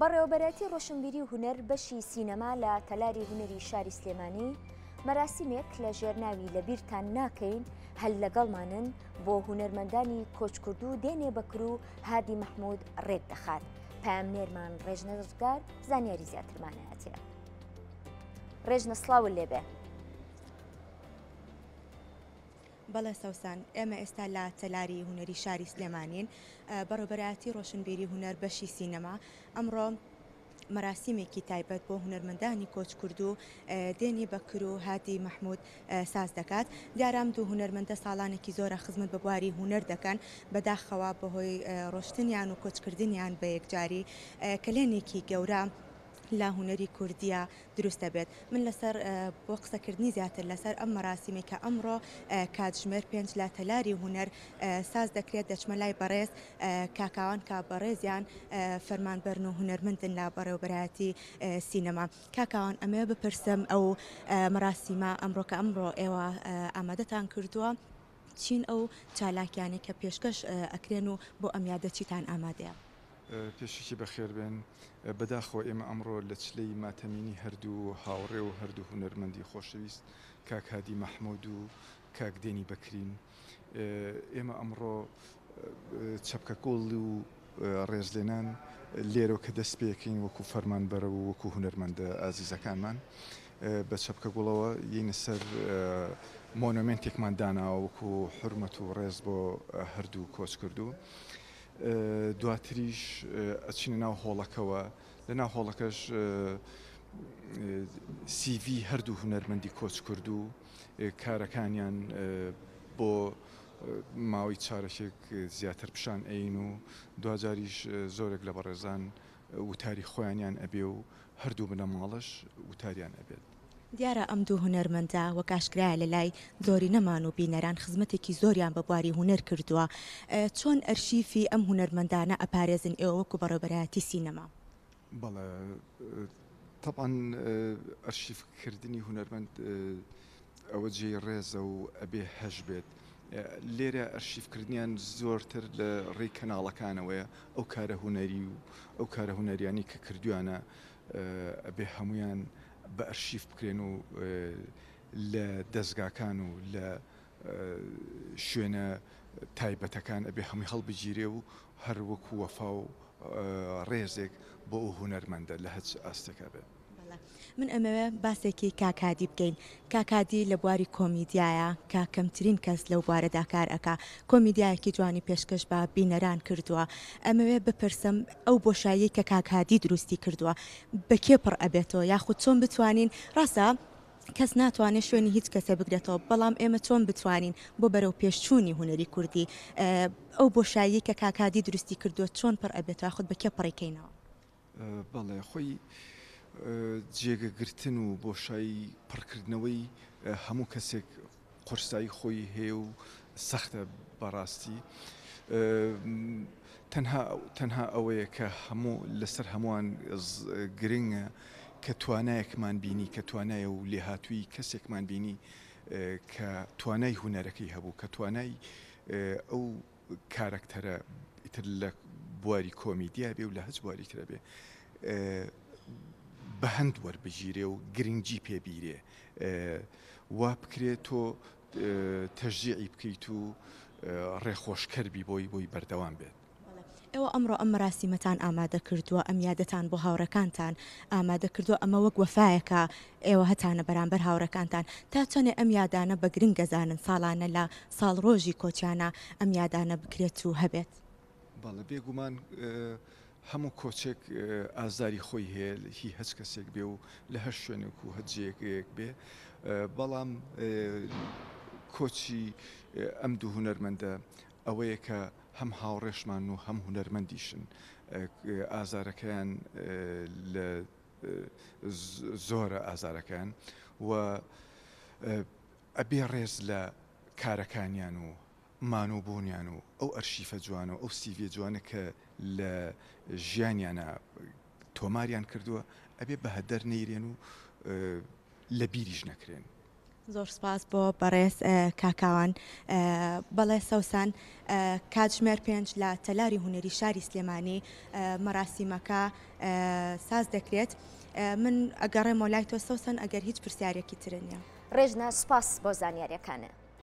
بەڕێوەبەرەتی ڕۆشنبیری و هوەر بەشی سینەما لە تەلاری هوەری شاری سلێمانی مەراسیمێک لە ژێرناوی لە بیرتان ناکەین هەل لەگەڵمانن بۆ هوەرمەندانی کۆچکرد و دێنێ بەکر و هادی مەحمود ڕێک دەخات پامنێرمان ڕێژنەزگار زانیاری زیاترمانە هاتیە. ڕێژنە سلااو لێبێ. بەڵە سەوسان ئێمە ئێستا لە تەلاری هوەری شاری سلێمانین بەڕۆبەراتی ڕۆشنبیری هوەر بەشی سینەما ئەمڕۆ مەراسیمێکی تایبەت بۆ هوەرمەندانی کۆچ کرد و دێنی بەکر و هاتی مححمود ساز دەکات دیارام دوو هوەرمەندە ساڵانێکی زۆرە خزمت بە بواری هوەر دەکەن بەداخەوە بەهۆی ڕۆشتنیان و کۆچکردنیان بە یەکجاری کلێنێکی گەورە لە هوەری کوردیە دروستە بێت من لەسەر بۆ قسەکردنی زیاتر لەسەر ئەم مەراسیمی کە ئەمڕۆ کاتژمێر پێنج لە تەلاری هوەر ساز دەکرێت دەچمە لای بەڕێز کاکاوان کا بەڕێزیان فەرمانبەرن و هوەرمندن لە بەڕێوبەتی سینەما کاکاوان ئەمێ بپرسم ئەو مەراسیمە ئەمڕۆکە ئەمڕۆ ئێوە ئامادەتان کردووە چین ئەو چالاکیانی کە پێشکەش ئەکرێن و بۆ ئەمیادە چیتان ئامادەیە. پێشکی بەخێربێن بەداخۆ ئێمە ئەمڕۆ لە چلەی ماتەمینی هەردوو هاوڕێ و هەردوو هوەرمەندی خۆشەویست کاکادی مەحمود و کاکدێنی بکرین ئێمە ئەمڕۆ چەپکە کۆڵ و ڕێزلێنان لێرەوە کە دەست پێکەین وەکو فەرمان بەرە و وەکو هوەرمەندە ئازیزەکانمان بە چەپکە گوڵەوە یینە سەر مۆنمنتێکمان داناوە وەکو حرمەت و ڕێز بۆ هەردوو کۆچ کردو. دواتریش ئەچینە ناو هۆڵەکەەوە لە ناو هۆڵەکەش CV هەردوو هوەرمەندی کۆچ کرد و کارەکانیان بۆ ماوەی چارەشێک زیاتر پیشان ئەین و دوجاریش زۆرێک لە بەڕێزان وتاری خۆیانیان ئەبێ و هەردوو بنە ماڵش وتاریان ئەبێت. دیارە ئەم دوو هوەرمەندا وەکاشکرایە لە لای زۆری نەمان و بینەران خزمەتێکی زۆریان بە بواری هوەر کردووە چۆن ئەرشیفی ئەم هوەرمەندانە ئەپارێزن ئێوەکو بەڕۆبەتی سینەما بەڵێ تەپان ئەرشیفکردنی هوەرمەند ئەوە جێ ڕێزە و ئەبێ هەش بێت. لێرە ئەرشیفکردنیان زۆرتر لە ڕێی کەناڵەکانەوەە ئەو کارە هوەری و ئەو کارە هوەریانی کە کردویانە ئەبێ هەمویان بە ئەرشیف بکرێن و لە دەستگاکان و لە شوێنە تایبەتەکان ئەبێ هەمی هەڵبگیرێ و هەروەکو وەفا و ڕێزێک بۆ ئەو هوەرمەندە لە هەچ ئاستەکە بێت. من ئەمەوە باسێکی کاکادی بگەین کاکادی لە بواری کۆمیدیایە کە کەمترین کەس لەو بوارە داکار ئەکا کۆمیدیایەکی جوانی پێشکەش بە بینەران کردووە ئەمەوێ بپرسم ئەو بۆشایی کە کاکادی دروستی کردووە بەکێ پڕ ئەبێتەوە یاخود چۆن بتوانین ڕاستە کەس ناتوانێت شوێنی هیچ کەسە بگرێتەوە بەڵام ئێمە چۆن بتوانین بۆ بەرەو پێشچوونی هوەری کوردی ئەو بۆشایی کە کاکادی دروستی کردووە چۆن پڕ ئەبێتەوە خودت بەکێ پڕێکینەوە بەڵێ خۆی جێگەگرتن و بۆشایی پڕکردنەوەی هەموو کەسێک قرسایی خۆی هەیە و سەختە بەڕاستی تەنها تەنها ئەوەیە کە هەموو لەسەر هەمووان گرنگە کە توانایەکمان بینی کە توانایە و لێهاتووی کەسێکمان بینی کە توانای هوەرەکەی هەبوو کە توانای ئەو کارکتەرە ئیتر لە بواری کۆمیدیا بێ و لە هەچ بواری ترە بێ بە هەند وەربژیرێ و گرنگجی پێبیرێ وا بکرێت تۆ تەژیعی بکەیت و ڕێخۆشکەربی بۆی بۆی بەردەوام بێت ئێوە ئەمڕۆ ئەم ڕاستیمەتان ئامادە کردووە ئەم یادەتان بۆ هاوڕەکانتان ئامادە کردووە ئەمە وەک وەفاەکە ئێوە هەتانە بەرامبەر هاوڕەکانتان تا چۆنێ ئەم یادانە بە گرنگەزانن ساڵانە لە ساڵ ڕۆژی کۆچیانە ئەم یادانە بکرێت و هەبێت بەڵە بێگومان هەموو کۆچێک ئازاری خۆی هەیە هی هەچ کەسێک بێ و لە هەر شوێنێک و هەجێکەیەک بێ بەڵام کۆچی ئەم دوو هوەرمەندە ئەوەیە کە هەم هاوڕێشمان و هەم هوەرمەندیشن ئازارەکەیان لە زۆرە ئازارەکان و ئەبێ ڕێز لە کارەکانیان و مانو بوونیان و ئەو ئەرشیفە جوانە و ئەو سیڤێ جوانە کە لە ژیانیانە تۆماریان کردووە ئەبێ بە هەدەر نەیرێن و لە بیریش نەکرێن زۆر سپاس بۆ بەڕێز کاکاوان بەڵێ سەوسان کاتژمێر پێنج لە تەلاری هوەری شاری سلێمانی مەراسیمەکە ساز دەکرێت من ئەگەڕێ مۆلای تۆ سەوسن ئەگەر هیچ پرسیارێکی ترنیە ڕێژنا سپاس بۆ زانیاریەکانە